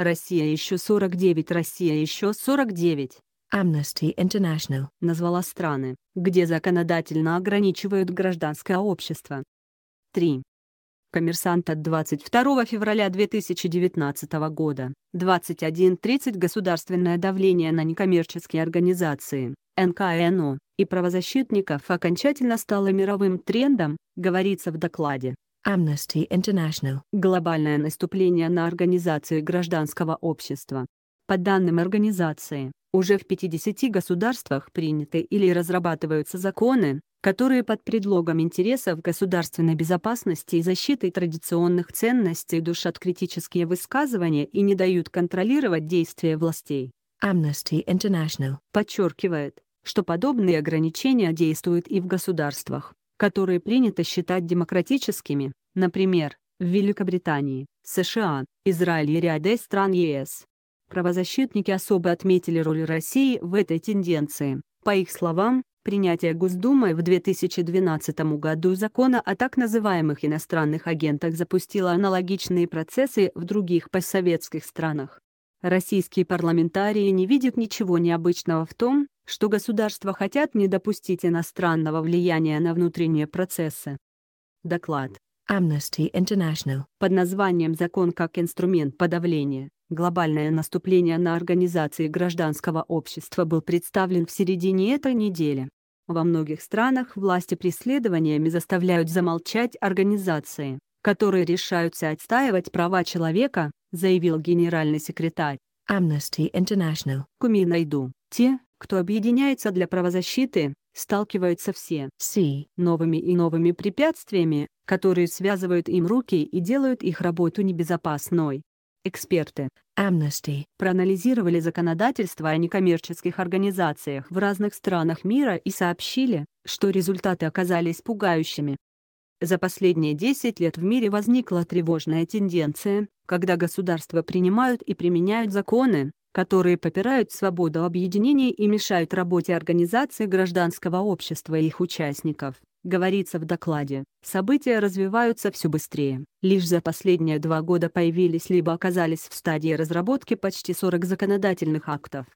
«Россия еще 49, Россия еще 49». Amnesty International назвала страны, где законодательно ограничивают гражданское общество. 3. Коммерсант от 22 февраля 2019 года, 21.30 Государственное давление на некоммерческие организации, НКНО, и правозащитников окончательно стало мировым трендом, говорится в докладе. Amnesty International. Глобальное наступление на организацию гражданского общества. По данным организации, уже в 50 государствах приняты или разрабатываются законы, которые под предлогом интересов государственной безопасности и защиты традиционных ценностей душат критические высказывания и не дают контролировать действия властей. Amnesty International подчеркивает, что подобные ограничения действуют и в государствах, которые принято считать демократическими, Например, в Великобритании, США, Израиле и ряде стран ЕС. Правозащитники особо отметили роль России в этой тенденции. По их словам, принятие Госдумой в 2012 году закона о так называемых иностранных агентах запустило аналогичные процессы в других постсоветских странах. Российские парламентарии не видят ничего необычного в том, что государства хотят не допустить иностранного влияния на внутренние процессы. Доклад Amnesty International под названием «Закон как инструмент подавления». Глобальное наступление на организации гражданского общества был представлен в середине этой недели. Во многих странах власти преследованиями заставляют замолчать организации, которые решаются отстаивать права человека, заявил генеральный секретарь Amnesty International. Куми найду. Те, кто объединяется для правозащиты, сталкиваются все с новыми и новыми препятствиями, которые связывают им руки и делают их работу небезопасной. Эксперты Amnesty проанализировали законодательство о некоммерческих организациях в разных странах мира и сообщили, что результаты оказались пугающими. За последние 10 лет в мире возникла тревожная тенденция, когда государства принимают и применяют законы, которые попирают свободу объединений и мешают работе организаций гражданского общества и их участников говорится в докладе, события развиваются все быстрее. Лишь за последние два года появились либо оказались в стадии разработки почти 40 законодательных актов.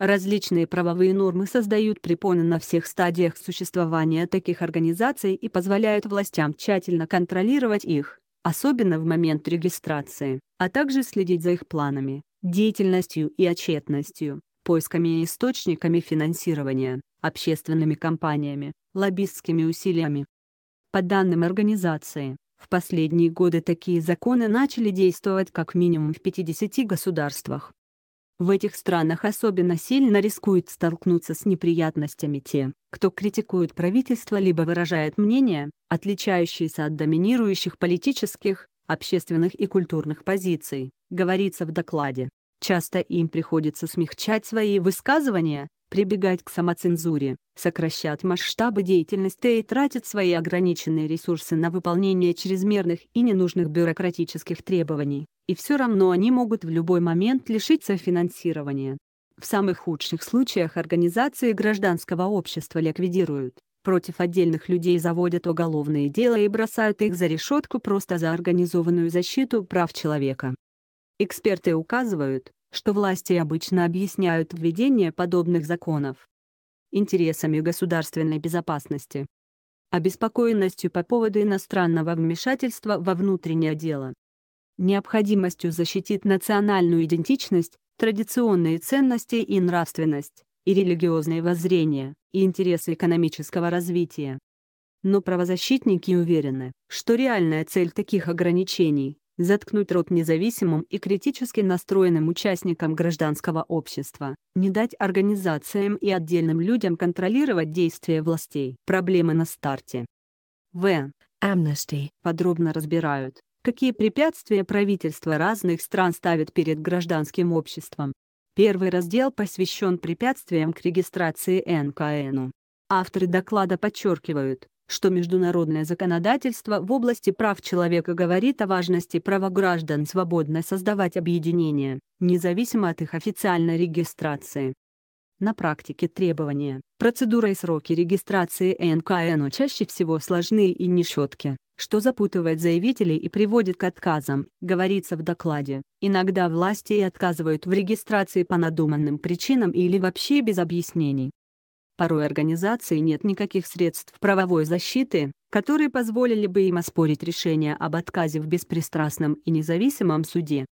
Различные правовые нормы создают препоны на всех стадиях существования таких организаций и позволяют властям тщательно контролировать их, особенно в момент регистрации, а также следить за их планами, деятельностью и отчетностью, поисками и источниками финансирования, общественными компаниями, лоббистскими усилиями. По данным организации, в последние годы такие законы начали действовать как минимум в 50 государствах. В этих странах особенно сильно рискуют столкнуться с неприятностями те, кто критикует правительство либо выражает мнения, отличающиеся от доминирующих политических, общественных и культурных позиций, говорится в докладе. Часто им приходится смягчать свои высказывания, прибегать к самоцензуре, сокращать масштабы деятельности и тратить свои ограниченные ресурсы на выполнение чрезмерных и ненужных бюрократических требований, и все равно они могут в любой момент лишиться финансирования. В самых худших случаях организации гражданского общества ликвидируют, против отдельных людей заводят уголовные дела и бросают их за решетку просто за организованную защиту прав человека. Эксперты указывают, что власти обычно объясняют введение подобных законов интересами государственной безопасности, обеспокоенностью по поводу иностранного вмешательства во внутреннее дело, необходимостью защитить национальную идентичность, традиционные ценности и нравственность, и религиозные воззрения, и интересы экономического развития. Но правозащитники уверены, что реальная цель таких ограничений заткнуть рот независимым и критически настроенным участникам гражданского общества, не дать организациям и отдельным людям контролировать действия властей. Проблемы на старте. В. Amnesty подробно разбирают, какие препятствия правительства разных стран ставят перед гражданским обществом. Первый раздел посвящен препятствиям к регистрации НКНу. Авторы доклада подчеркивают, что международное законодательство в области прав человека говорит о важности права граждан свободно создавать объединения, независимо от их официальной регистрации. На практике требования, процедура и сроки регистрации НКНО чаще всего сложны и нечетки, что запутывает заявителей и приводит к отказам, говорится в докладе. Иногда власти и отказывают в регистрации по надуманным причинам или вообще без объяснений. Порой организации нет никаких средств правовой защиты, которые позволили бы им оспорить решение об отказе в беспристрастном и независимом суде.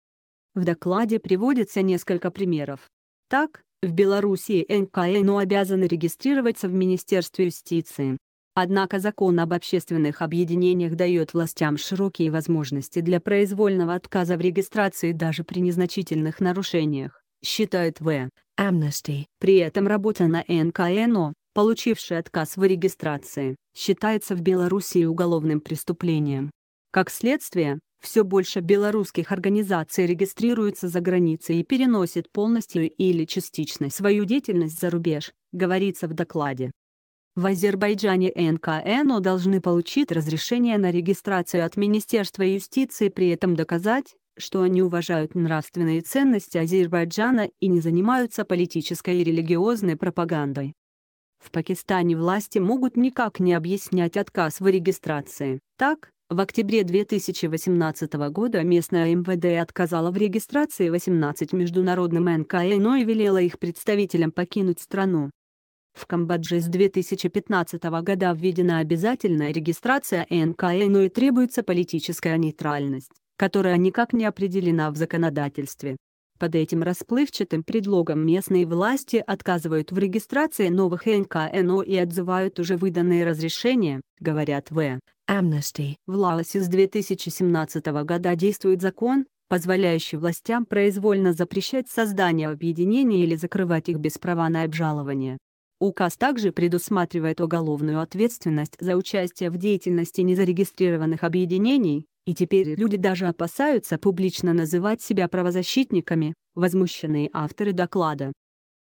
В докладе приводится несколько примеров. Так, в Белоруссии НКНО ну обязаны регистрироваться в Министерстве юстиции. Однако закон об общественных объединениях дает властям широкие возможности для произвольного отказа в регистрации даже при незначительных нарушениях, считает В. Amnesty. При этом работа на НКНО, получившая отказ в регистрации, считается в Беларуси уголовным преступлением. Как следствие, все больше белорусских организаций регистрируются за границей и переносят полностью или частично свою деятельность за рубеж, говорится в докладе. В Азербайджане НКНО должны получить разрешение на регистрацию от Министерства юстиции при этом доказать, что они уважают нравственные ценности Азербайджана и не занимаются политической и религиозной пропагандой. В Пакистане власти могут никак не объяснять отказ в регистрации. Так, в октябре 2018 года местная МВД отказала в регистрации 18 международным НК, и велела их представителям покинуть страну. В Камбодже с 2015 года введена обязательная регистрация НКНО и требуется политическая нейтральность которая никак не определена в законодательстве. Под этим расплывчатым предлогом местные власти отказывают в регистрации новых НКНО и отзывают уже выданные разрешения, говорят в Amnesty. В Лаосе с 2017 года действует закон, позволяющий властям произвольно запрещать создание объединений или закрывать их без права на обжалование. Указ также предусматривает уголовную ответственность за участие в деятельности незарегистрированных объединений, и теперь люди даже опасаются публично называть себя правозащитниками, возмущенные авторы доклада.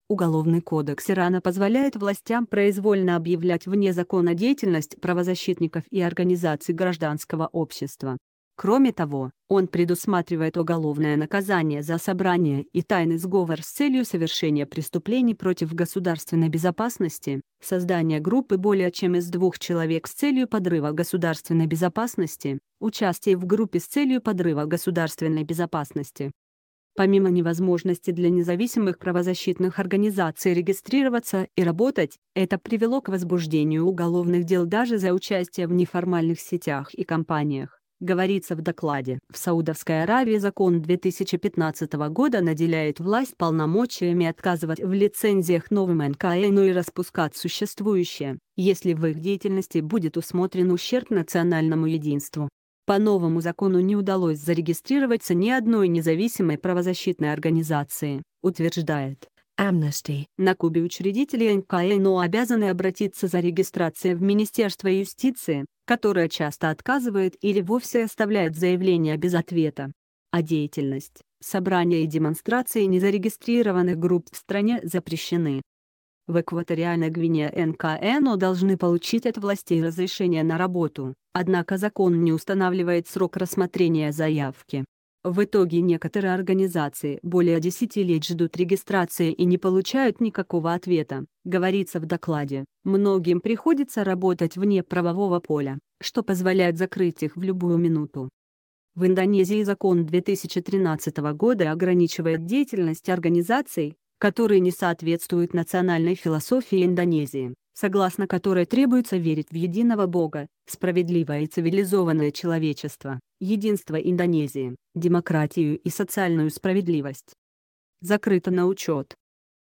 Уголовный кодекс Ирана позволяет властям произвольно объявлять вне закона деятельность правозащитников и организаций гражданского общества. Кроме того, он предусматривает уголовное наказание за собрание и тайный сговор с целью совершения преступлений против государственной безопасности, создание группы более чем из двух человек с целью подрыва государственной безопасности, участие в группе с целью подрыва государственной безопасности. Помимо невозможности для независимых правозащитных организаций регистрироваться и работать, это привело к возбуждению уголовных дел даже за участие в неформальных сетях и компаниях говорится в докладе. В Саудовской Аравии закон 2015 года наделяет власть полномочиями отказывать в лицензиях новым НКНУ и распускать существующие, если в их деятельности будет усмотрен ущерб национальному единству. По новому закону не удалось зарегистрироваться ни одной независимой правозащитной организации, утверждает Amnesty. На Кубе учредители НКНО обязаны обратиться за регистрацией в Министерство юстиции, которое часто отказывает или вовсе оставляет заявление без ответа. А деятельность, собрания и демонстрации незарегистрированных групп в стране запрещены. В Экваториальной Гвине НКНО должны получить от властей разрешение на работу, однако закон не устанавливает срок рассмотрения заявки. В итоге некоторые организации более 10 лет ждут регистрации и не получают никакого ответа, говорится в докладе. Многим приходится работать вне правового поля, что позволяет закрыть их в любую минуту. В Индонезии закон 2013 года ограничивает деятельность организаций, которые не соответствуют национальной философии Индонезии, согласно которой требуется верить в единого Бога, справедливое и цивилизованное человечество единство Индонезии, демократию и социальную справедливость. Закрыто на учет.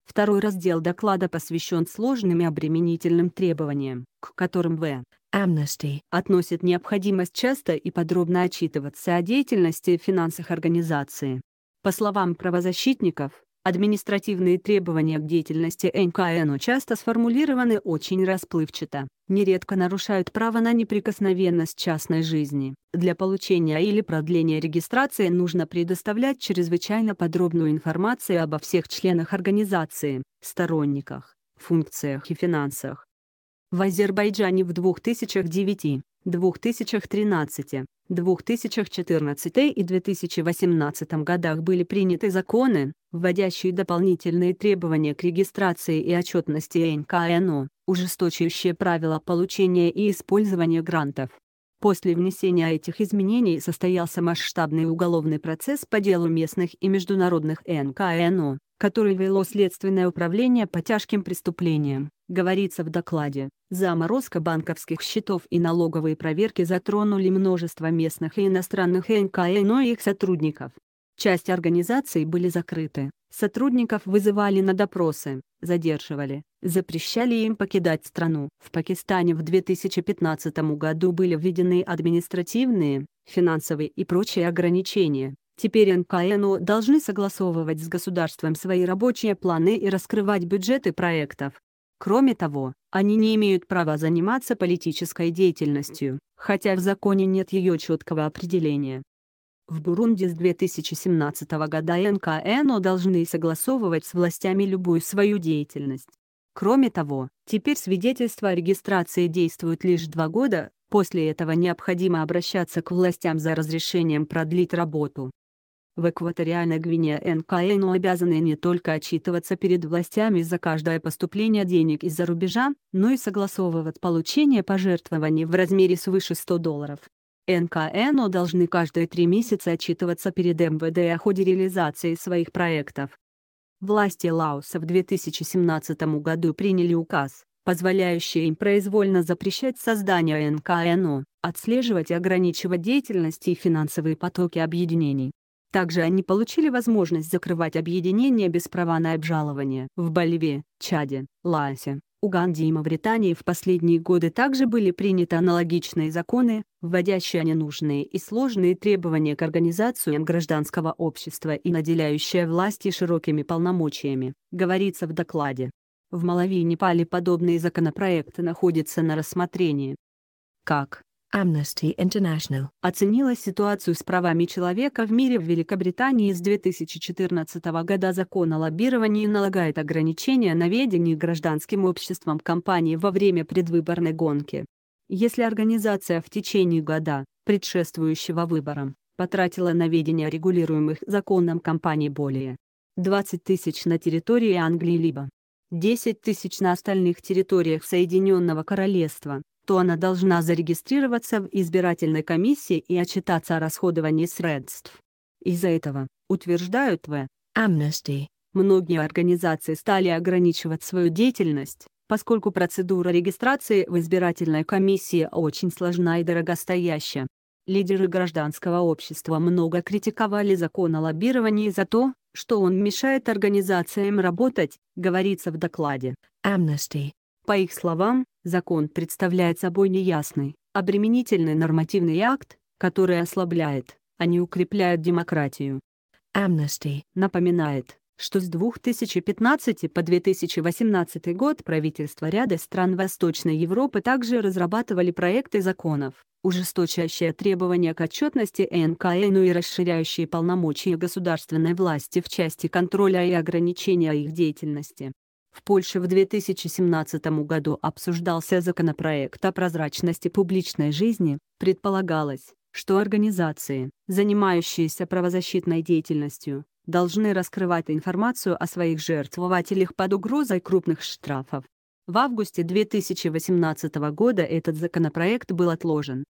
Второй раздел доклада посвящен сложным и обременительным требованиям, к которым В. Amnesty относит необходимость часто и подробно отчитываться о деятельности и финансах организации. По словам правозащитников, Административные требования к деятельности НКНО часто сформулированы очень расплывчато, нередко нарушают право на неприкосновенность частной жизни. Для получения или продления регистрации нужно предоставлять чрезвычайно подробную информацию обо всех членах организации, сторонниках, функциях и финансах. В Азербайджане в 2009 2013, 2014 и 2018 годах были приняты законы, вводящий дополнительные требования к регистрации и отчетности НКНО, ужесточающие правила получения и использования грантов. После внесения этих изменений состоялся масштабный уголовный процесс по делу местных и международных НКНО, который вело Следственное управление по тяжким преступлениям, говорится в докладе. Заморозка банковских счетов и налоговые проверки затронули множество местных и иностранных НКНО и их сотрудников. Часть организаций были закрыты, сотрудников вызывали на допросы, задерживали, запрещали им покидать страну. В Пакистане в 2015 году были введены административные, финансовые и прочие ограничения. Теперь НКНО должны согласовывать с государством свои рабочие планы и раскрывать бюджеты проектов. Кроме того, они не имеют права заниматься политической деятельностью, хотя в законе нет ее четкого определения. В Бурунде с 2017 года НКНО должны согласовывать с властями любую свою деятельность. Кроме того, теперь свидетельство о регистрации действует лишь два года, после этого необходимо обращаться к властям за разрешением продлить работу. В экваториальной Гвине НКНО обязаны не только отчитываться перед властями за каждое поступление денег из-за рубежа, но и согласовывать получение пожертвований в размере свыше 100 долларов. НКНО должны каждые три месяца отчитываться перед МВД о ходе реализации своих проектов. Власти Лаоса в 2017 году приняли указ, позволяющий им произвольно запрещать создание НКНО, отслеживать и ограничивать деятельность и финансовые потоки объединений. Также они получили возможность закрывать объединения без права на обжалование в Боливии, Чаде, Лаосе, Уганде и Мавритании в последние годы также были приняты аналогичные законы, вводящие ненужные и сложные требования к организациям гражданского общества и наделяющие власти широкими полномочиями, говорится в докладе. В Малави и Непале подобные законопроекты находятся на рассмотрении. Как, Amnesty International оценила ситуацию с правами человека в мире в Великобритании с 2014 года закон о лоббировании налагает ограничения на ведение гражданским обществом компании во время предвыборной гонки. Если организация в течение года, предшествующего выборам, потратила на ведение регулируемых законом компаний более 20 тысяч на территории Англии либо 10 тысяч на остальных территориях Соединенного Королевства, что она должна зарегистрироваться в избирательной комиссии и отчитаться о расходовании средств. Из-за этого, утверждают в Amnesty, многие организации стали ограничивать свою деятельность, поскольку процедура регистрации в избирательной комиссии очень сложна и дорогостоящая. Лидеры гражданского общества много критиковали закон о лоббировании за то, что он мешает организациям работать, говорится в докладе. Amnesty. По их словам, Закон представляет собой неясный, обременительный нормативный акт, который ослабляет, а не укрепляет демократию. Amnesty напоминает, что с 2015 по 2018 год правительства ряда стран Восточной Европы также разрабатывали проекты законов, ужесточающие требования к отчетности НКНУ и расширяющие полномочия государственной власти в части контроля и ограничения их деятельности. В Польше в 2017 году обсуждался законопроект о прозрачности публичной жизни, предполагалось, что организации, занимающиеся правозащитной деятельностью, должны раскрывать информацию о своих жертвователях под угрозой крупных штрафов. В августе 2018 года этот законопроект был отложен,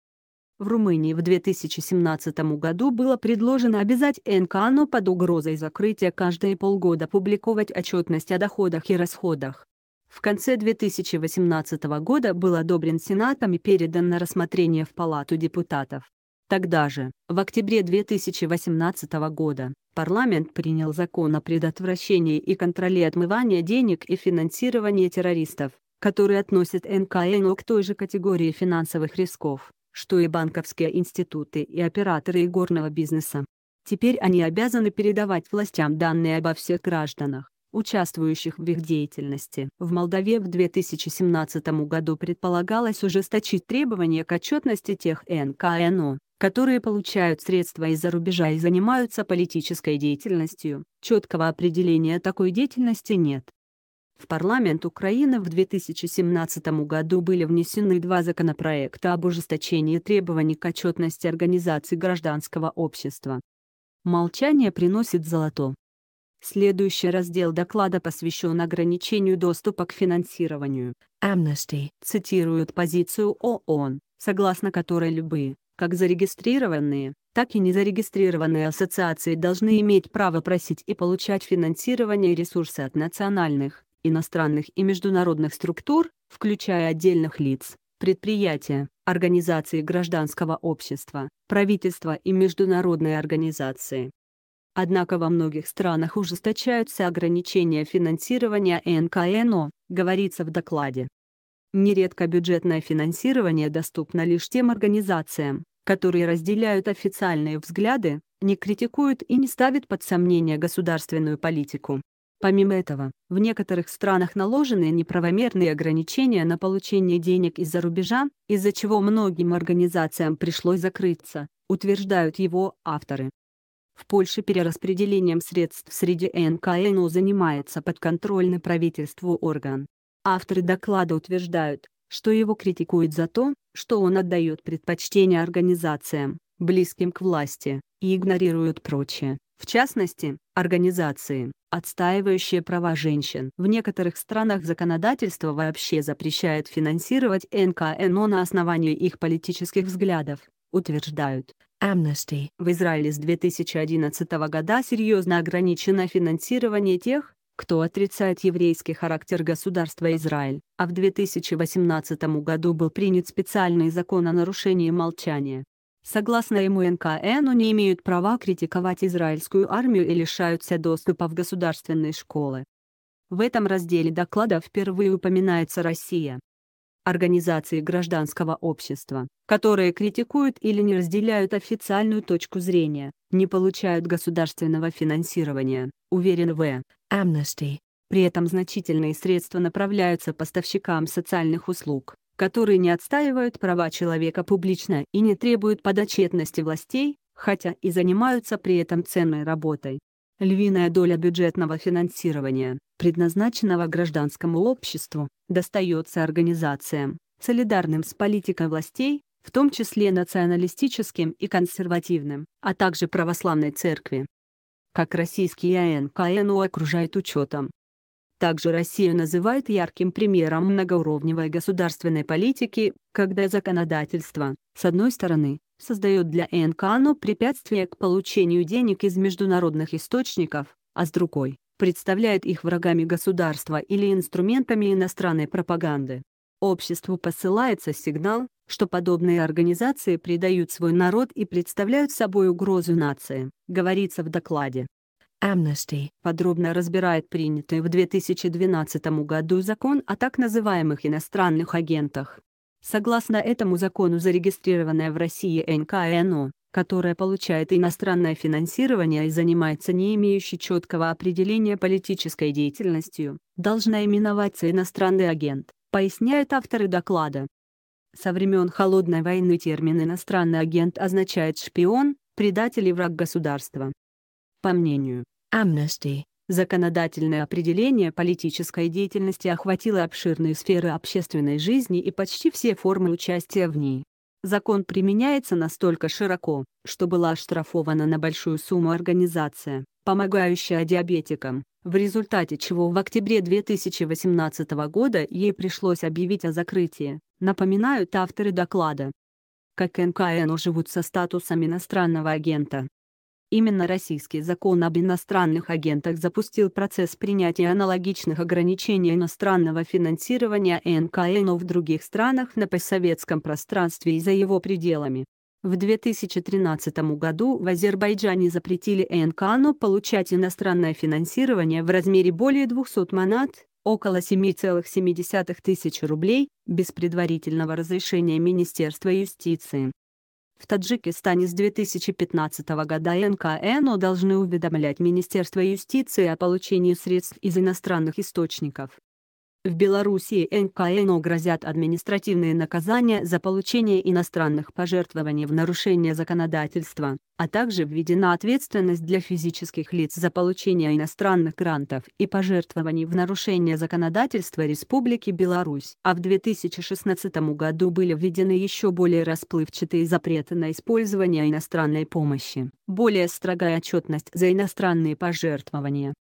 в Румынии в 2017 году было предложено обязать НКАНО под угрозой закрытия каждые полгода публиковать отчетность о доходах и расходах. В конце 2018 года был одобрен Сенатом и передан на рассмотрение в Палату депутатов. Тогда же, в октябре 2018 года, парламент принял закон о предотвращении и контроле отмывания денег и финансировании террористов, который относит НКНО к той же категории финансовых рисков что и банковские институты и операторы игорного бизнеса. Теперь они обязаны передавать властям данные обо всех гражданах, участвующих в их деятельности. В Молдове в 2017 году предполагалось ужесточить требования к отчетности тех НКНО, которые получают средства из-за рубежа и занимаются политической деятельностью. Четкого определения такой деятельности нет. В парламент Украины в 2017 году были внесены два законопроекта об ужесточении требований к отчетности организаций гражданского общества. Молчание приносит золото. Следующий раздел доклада посвящен ограничению доступа к финансированию. Amnesty цитирует позицию ООН, согласно которой любые, как зарегистрированные, так и незарегистрированные ассоциации должны иметь право просить и получать финансирование и ресурсы от национальных, иностранных и международных структур, включая отдельных лиц, предприятия, организации гражданского общества, правительства и международные организации. Однако во многих странах ужесточаются ограничения финансирования НКНО, говорится в докладе. Нередко бюджетное финансирование доступно лишь тем организациям, которые разделяют официальные взгляды, не критикуют и не ставят под сомнение государственную политику. Помимо этого, в некоторых странах наложены неправомерные ограничения на получение денег из-за рубежа, из-за чего многим организациям пришлось закрыться, утверждают его авторы. В Польше перераспределением средств среди НКНО занимается подконтрольный правительству орган. Авторы доклада утверждают, что его критикуют за то, что он отдает предпочтение организациям, близким к власти, и игнорируют прочее. В частности, организации, отстаивающие права женщин. В некоторых странах законодательство вообще запрещает финансировать НКНО на основании их политических взглядов, утверждают. Amnesty. В Израиле с 2011 года серьезно ограничено финансирование тех, кто отрицает еврейский характер государства Израиль, а в 2018 году был принят специальный закон о нарушении молчания. Согласно ему НКНу не имеют права критиковать израильскую армию и лишаются доступа в государственные школы. В этом разделе доклада впервые упоминается Россия. Организации гражданского общества, которые критикуют или не разделяют официальную точку зрения, не получают государственного финансирования, уверен в. Amnesty. При этом значительные средства направляются поставщикам социальных услуг, которые не отстаивают права человека публично и не требуют подотчетности властей, хотя и занимаются при этом ценной работой. Львиная доля бюджетного финансирования, предназначенного гражданскому обществу, достается организациям, солидарным с политикой властей, в том числе националистическим и консервативным, а также православной церкви. Как российский АНКНУ окружает учетом, также Россию называют ярким примером многоуровневой государственной политики, когда законодательство, с одной стороны, создает для НКНО препятствия к получению денег из международных источников, а с другой, представляет их врагами государства или инструментами иностранной пропаганды. Обществу посылается сигнал, что подобные организации предают свой народ и представляют собой угрозу нации, говорится в докладе. Amnesty подробно разбирает принятый в 2012 году закон о так называемых иностранных агентах. Согласно этому закону зарегистрированная в России НКНО, которая получает иностранное финансирование и занимается не имеющей четкого определения политической деятельностью, должна именоваться иностранный агент, поясняют авторы доклада. Со времен Холодной войны термин «иностранный агент» означает «шпион», предатель и враг государства. По мнению Amnesty, законодательное определение политической деятельности охватило обширные сферы общественной жизни и почти все формы участия в ней. Закон применяется настолько широко, что была оштрафована на большую сумму организация, помогающая диабетикам, в результате чего в октябре 2018 года ей пришлось объявить о закрытии, напоминают авторы доклада. Как НКНО живут со статусом иностранного агента, Именно российский закон об иностранных агентах запустил процесс принятия аналогичных ограничений иностранного финансирования НКНО в других странах на постсоветском пространстве и за его пределами. В 2013 году в Азербайджане запретили НКНО получать иностранное финансирование в размере более 200 манат, около 7,7 тысяч рублей, без предварительного разрешения Министерства юстиции. В Таджикистане с 2015 года НКНО должны уведомлять Министерство юстиции о получении средств из иностранных источников. В Беларуси НКНО грозят административные наказания за получение иностранных пожертвований в нарушение законодательства, а также введена ответственность для физических лиц за получение иностранных грантов и пожертвований в нарушение законодательства Республики Беларусь. А в 2016 году были введены еще более расплывчатые запреты на использование иностранной помощи, более строгая отчетность за иностранные пожертвования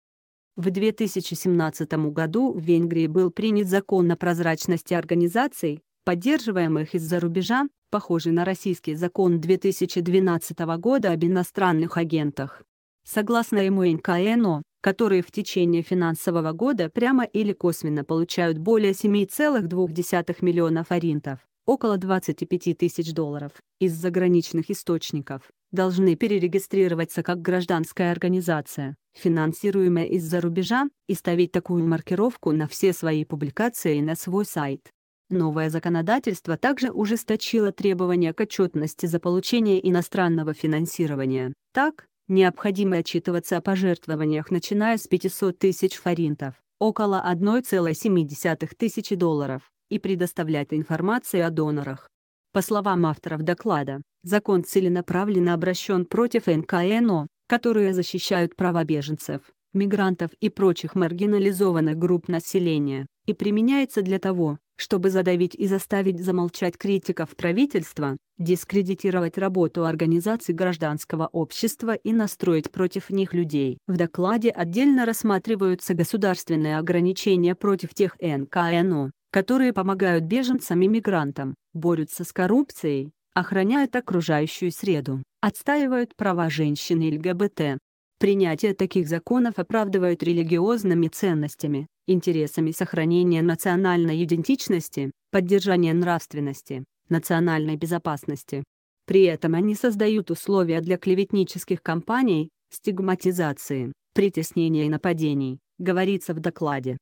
в 2017 году в Венгрии был принят закон о прозрачности организаций, поддерживаемых из-за рубежа, похожий на российский закон 2012 года об иностранных агентах. Согласно ему НКНО, которые в течение финансового года прямо или косвенно получают более 7,2 миллионов аринтов, около 25 тысяч долларов, из заграничных источников, должны перерегистрироваться как гражданская организация, финансируемая из-за рубежа, и ставить такую маркировку на все свои публикации и на свой сайт. Новое законодательство также ужесточило требования к отчетности за получение иностранного финансирования. Так, необходимо отчитываться о пожертвованиях начиная с 500 тысяч фаринтов, около 1,7 тысячи долларов, и предоставлять информацию о донорах. По словам авторов доклада, закон целенаправленно обращен против НКНО, которые защищают права беженцев, мигрантов и прочих маргинализованных групп населения, и применяется для того, чтобы задавить и заставить замолчать критиков правительства, дискредитировать работу организаций гражданского общества и настроить против них людей. В докладе отдельно рассматриваются государственные ограничения против тех НКНО, которые помогают беженцам и мигрантам, борются с коррупцией, охраняют окружающую среду, отстаивают права женщин и ЛГБТ. Принятие таких законов оправдывают религиозными ценностями, интересами сохранения национальной идентичности, поддержания нравственности, национальной безопасности. При этом они создают условия для клеветнических кампаний, стигматизации, притеснения и нападений, говорится в докладе.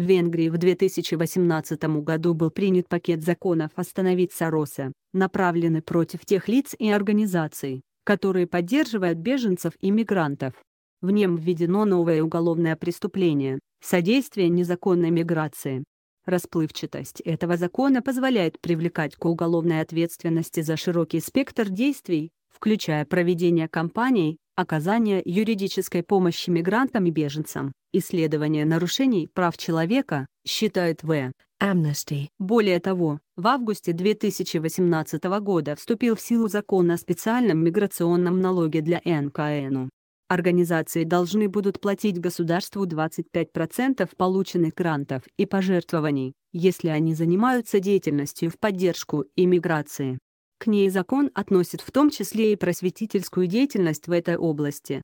В Венгрии в 2018 году был принят пакет законов «Остановить Сороса», направленный против тех лиц и организаций, которые поддерживают беженцев и мигрантов. В нем введено новое уголовное преступление – содействие незаконной миграции. Расплывчатость этого закона позволяет привлекать к уголовной ответственности за широкий спектр действий, включая проведение кампаний, оказание юридической помощи мигрантам и беженцам, исследование нарушений прав человека, считает В. Amnesty. Более того, в августе 2018 года вступил в силу закон о специальном миграционном налоге для НКНУ. Организации должны будут платить государству 25% полученных грантов и пожертвований, если они занимаются деятельностью в поддержку иммиграции. К ней закон относит в том числе и просветительскую деятельность в этой области.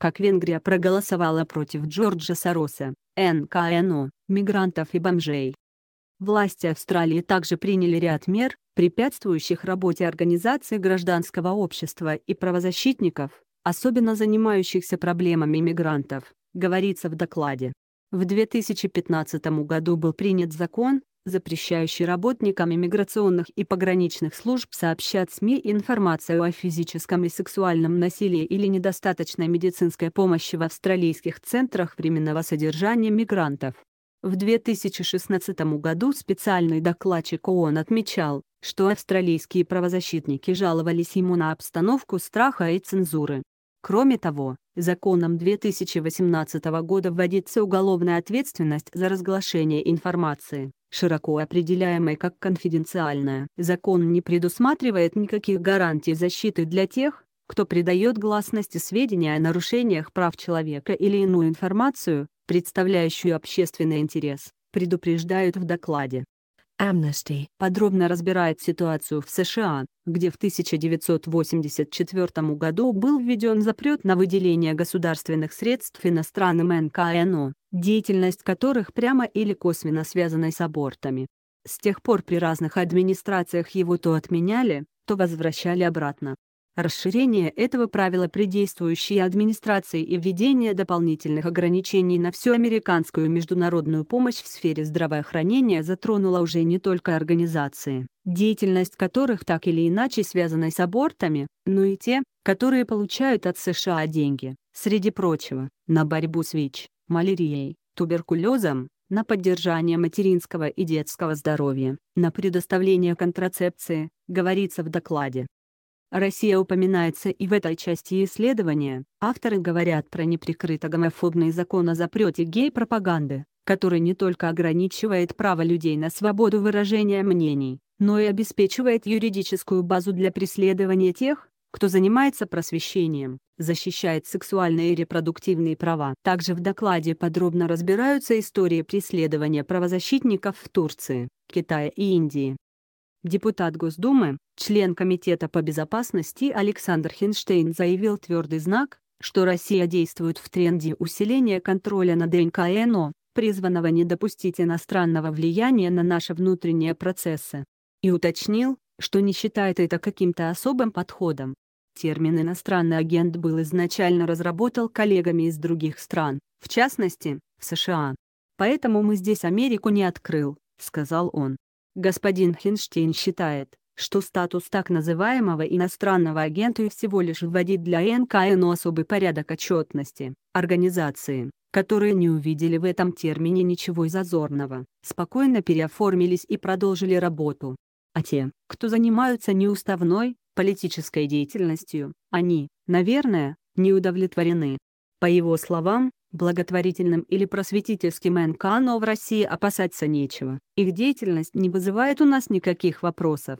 Как Венгрия проголосовала против Джорджа Сороса, НКНО, мигрантов и бомжей. Власти Австралии также приняли ряд мер, препятствующих работе организации гражданского общества и правозащитников, особенно занимающихся проблемами мигрантов, говорится в докладе. В 2015 году был принят закон, запрещающий работникам иммиграционных и пограничных служб сообщать СМИ информацию о физическом и сексуальном насилии или недостаточной медицинской помощи в австралийских центрах временного содержания мигрантов. В 2016 году специальный докладчик ООН отмечал, что австралийские правозащитники жаловались ему на обстановку страха и цензуры. Кроме того, законом 2018 года вводится уголовная ответственность за разглашение информации широко определяемой как конфиденциальная. Закон не предусматривает никаких гарантий защиты для тех, кто придает гласности сведения о нарушениях прав человека или иную информацию, представляющую общественный интерес, предупреждают в докладе. Amnesty подробно разбирает ситуацию в США, где в 1984 году был введен запрет на выделение государственных средств иностранным НКНО, деятельность которых прямо или косвенно связана с абортами. С тех пор при разных администрациях его то отменяли, то возвращали обратно. Расширение этого правила при действующей администрации и введение дополнительных ограничений на всю американскую международную помощь в сфере здравоохранения затронуло уже не только организации, деятельность которых так или иначе связана с абортами, но и те, которые получают от США деньги, среди прочего, на борьбу с ВИЧ, малярией, туберкулезом, на поддержание материнского и детского здоровья, на предоставление контрацепции, говорится в докладе. Россия упоминается и в этой части исследования. Авторы говорят про неприкрыто гомофобный закон о запрете гей-пропаганды, который не только ограничивает право людей на свободу выражения мнений, но и обеспечивает юридическую базу для преследования тех, кто занимается просвещением, защищает сексуальные и репродуктивные права. Также в докладе подробно разбираются истории преследования правозащитников в Турции, Китае и Индии. Депутат Госдумы, член Комитета по безопасности Александр Хинштейн заявил твердый знак, что Россия действует в тренде усиления контроля над НКНО, призванного не допустить иностранного влияния на наши внутренние процессы. И уточнил, что не считает это каким-то особым подходом. Термин «иностранный агент» был изначально разработал коллегами из других стран, в частности, в США. «Поэтому мы здесь Америку не открыл», — сказал он. Господин Хинштейн считает, что статус так называемого иностранного агента и всего лишь вводит для НКНО ну особый порядок отчетности. Организации, которые не увидели в этом термине ничего зазорного, спокойно переоформились и продолжили работу. А те, кто занимаются неуставной, политической деятельностью, они, наверное, не удовлетворены. По его словам, Благотворительным или просветительским НК, но в России опасаться нечего. Их деятельность не вызывает у нас никаких вопросов.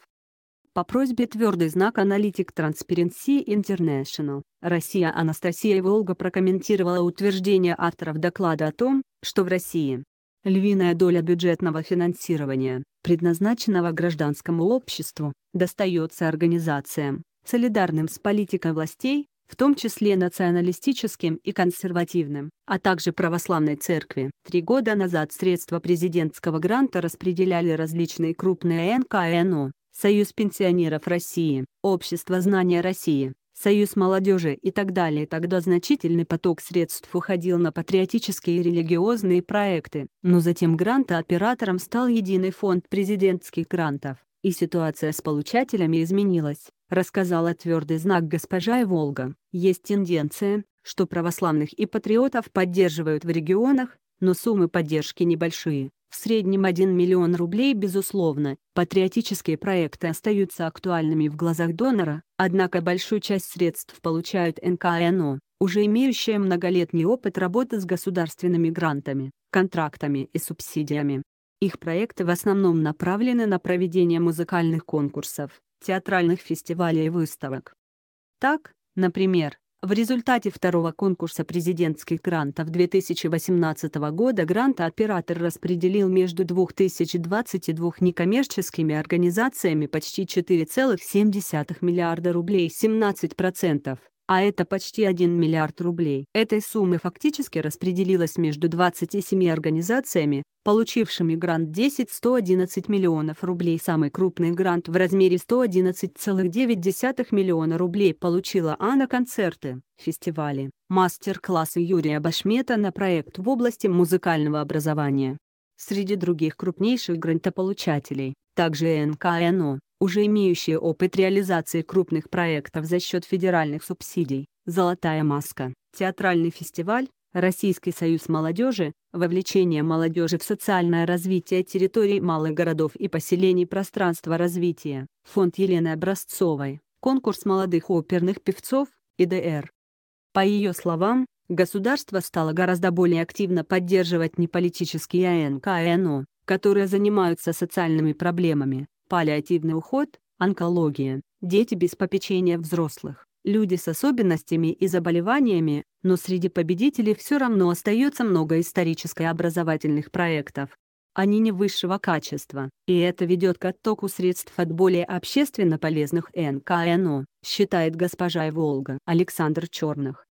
По просьбе твердый знак аналитик Transparency International. Россия Анастасия Волга прокомментировала утверждение авторов доклада о том, что в России львиная доля бюджетного финансирования, предназначенного гражданскому обществу, достается организациям, солидарным с политикой властей, в том числе националистическим и консервативным, а также православной церкви. Три года назад средства президентского гранта распределяли различные крупные НКНО, Союз пенсионеров России, Общество знания России, Союз молодежи и так далее, тогда значительный поток средств уходил на патриотические и религиозные проекты, но затем гранта-оператором стал единый фонд президентских грантов, и ситуация с получателями изменилась рассказала твердый знак госпожа Волга. Есть тенденция, что православных и патриотов поддерживают в регионах, но суммы поддержки небольшие. В среднем 1 миллион рублей безусловно, патриотические проекты остаются актуальными в глазах донора, однако большую часть средств получают НКНО, уже имеющие многолетний опыт работы с государственными грантами, контрактами и субсидиями. Их проекты в основном направлены на проведение музыкальных конкурсов, театральных фестивалей и выставок. Так, например, в результате второго конкурса президентских грантов 2018 года грант-оператор распределил между 2022 некоммерческими организациями почти 4,7 миллиарда рублей 17%, а это почти 1 миллиард рублей. Этой суммы фактически распределилось между 27 организациями, получившими грант 10-111 миллионов рублей. Самый крупный грант в размере 111,9 миллиона рублей получила Анна концерты, фестивали, мастер-классы Юрия Башмета на проект в области музыкального образования среди других крупнейших грантополучателей, также НКНО, уже имеющие опыт реализации крупных проектов за счет федеральных субсидий, «Золотая маска», театральный фестиваль, Российский союз молодежи, вовлечение молодежи в социальное развитие территорий малых городов и поселений пространства развития, фонд Елены Образцовой, конкурс молодых оперных певцов, ИДР. По ее словам, Государство стало гораздо более активно поддерживать неполитические АНК и а которые занимаются социальными проблемами, паллиативный уход, онкология, дети без попечения взрослых, люди с особенностями и заболеваниями, но среди победителей все равно остается много историческо-образовательных проектов. Они не высшего качества, и это ведет к оттоку средств от более общественно полезных НКНО, считает госпожа Волга Александр Черных.